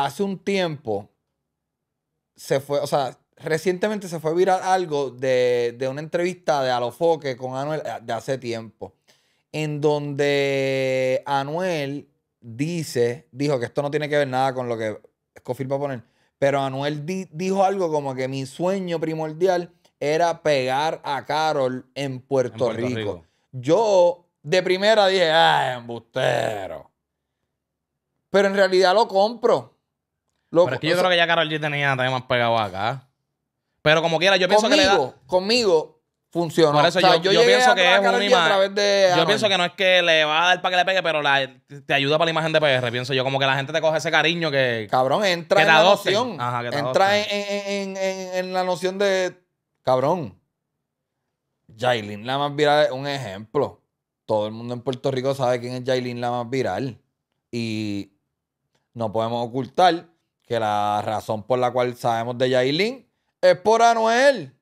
hace un tiempo se fue, o sea, recientemente se fue a viral algo de, una entrevista de Alofoque con Anuel eh, de hace tiempo, en donde Anuel dice, dijo que esto no tiene que ver nada con lo que Scofield va a poner, pero Anuel dijo algo como que mi sueño primordial era pegar a Carol en Puerto, Rico. Yo de primera dije, ay, ah, embustero. Pero en realidad lo compro pero que yo creo que ya Carol G tenía más pegado acá. Pero como quiera, yo pienso que le da... Conmigo, funcionó. yo, pienso que es una imagen. De yo pienso que no es que le va a dar para que le pegue, pero la, te ayuda para la imagen de PR. Pienso yo, como que la gente te coge ese cariño que. Cabrón, entra en la noción. Ajá, que entra en, en, en, en, la noción de. Cabrón. Jailin la más viral un ejemplo. Todo el mundo en Puerto Rico sabe quién es Jailin la más viral. Y no podemos ocultar que la razón por la cual sabemos de Yailin es por Anuel.